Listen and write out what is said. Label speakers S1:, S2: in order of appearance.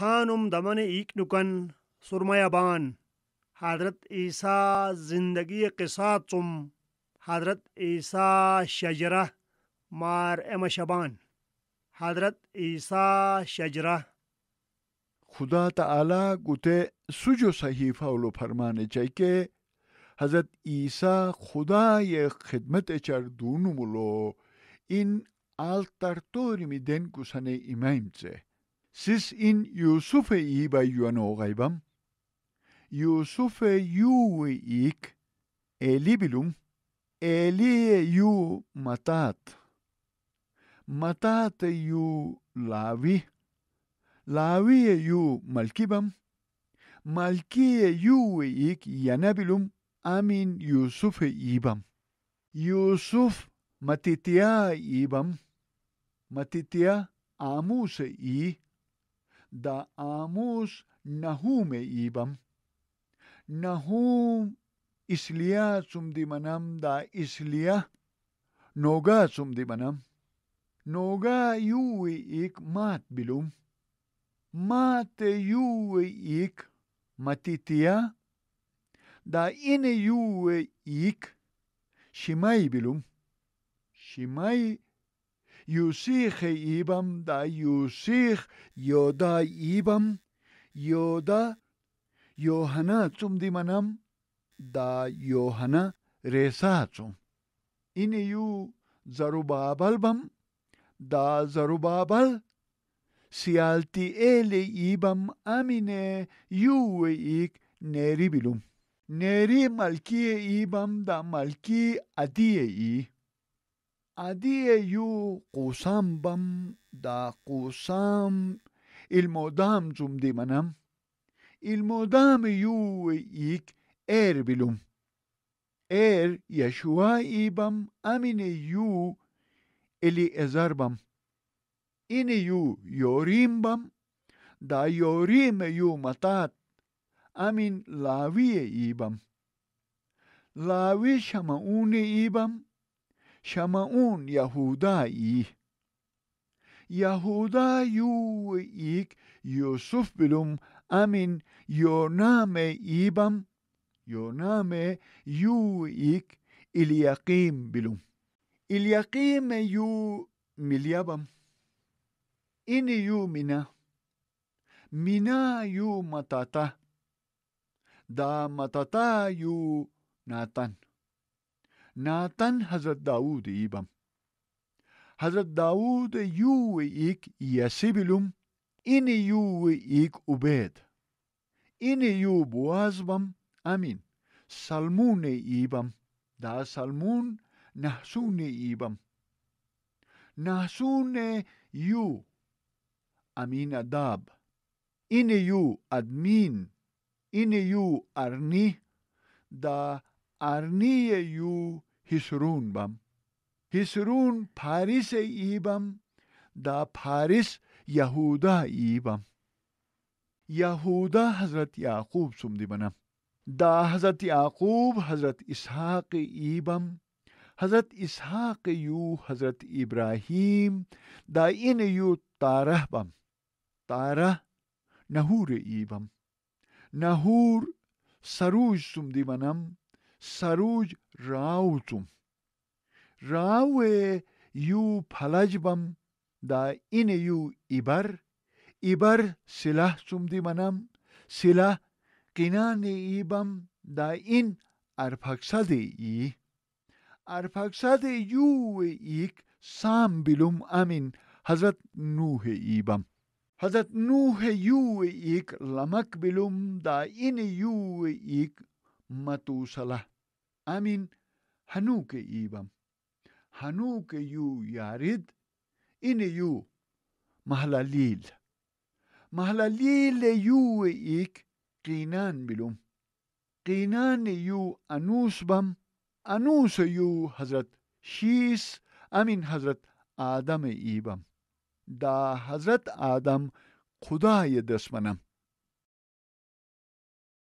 S1: थानुम दमन ईक नुकन सुरमयाबान हजरत ईसा जिंदगी किसा तुम हजरत ईसा शजरा मार एम शबान हजरत ईसा शजरा खुदा तला गुते सुजो सही फाउलो फरमाने चाहिए हजरत ईसा खुदा ये खिदमत चर दूनु मुलो इन आल तरतोरी में दिन कुसने इमाम से Siz in Yusufe i bayyano gaybam. Yusufe yuwi ik elibilum elie yu matat. Matat yu lavi. Lavi yu malkibam. Malkiye yuwi ik yanabilum amin Yusufe ibam. Yusuf matitia ibam. Matitia amuse i da Amos Nahume ibam. Nahum isliya sumdimanam da islia noga sumdimanam. Noga yuwi ik mat bilum. Mate yuwi ik matitia. Da ine yuwi ik shimai bilum. Shimay Yusihe ibam da yusih yoda ibam yoda Yohana zum dimanam da Yohana resacum. Ine yu Zarubabal bam da Zarubabal sialti ele ibam amine yuwe ik neribilum. Neri malkie ibam da malki adie i. عادية يو قوسام بم دا قوسام المدام جمدي منام مودام يو يك اير بلوم اير يشوا ايبم امين يو ازار ازربم إن يو يوريم بم دا يوريم يو متات أمين لاوية إيبم لاوي شمعون إيبم Şamaun Yahudai. Yahudayu ik Yusuf bilum amin yoname ibam yoname yu ik İlyakim bilum. İlyakim yu milyabam. İni yu mina. Mina yu matata. Da matata yu natan. Nathan Hazret Davud ibam. Hazret Davud juve ik Jesibilum, ini juve ik Ubed. Ini ju Boazbam, amin. Salmune ibam, da Salmun Nahsune ibam. Nahsune ju Aminadab. Ini ju Admin, ini ju Arni, da Arnie ju هیسرون بم هیسرون پاریس ای بم دا پاریس یهودا ای بم یهودا حضرت یعقوب سوم دی دا حضرت یعقوب حضرت اسحاق ای بم حضرت اسحاق یو حضرت ابراهیم دا این یو تاره بم تاره نهور ای بم نهور سروج سوم دی सरूज राव तुम राव ए यू फलज बम द इन यू इबर इबर सिलाह तुम दि मनम सिलाह किना ने इबम द इन अर्फक्सा दे ई अर्फक्सा दे यू एक साम बिलुम अमिन हजरत नूह इबम हजरत नूह यू एक लमक बिलुम द इन यू एक matusalah amin hanuke ibam hanuke yu yarid ine yu mahlalil mahlalil yu e ik Kinan bilum Kinan e yu anusbam anus e yu hazrat شيس أمين حضرت آدم ibam. Da حضرت Adam خدای دشمنم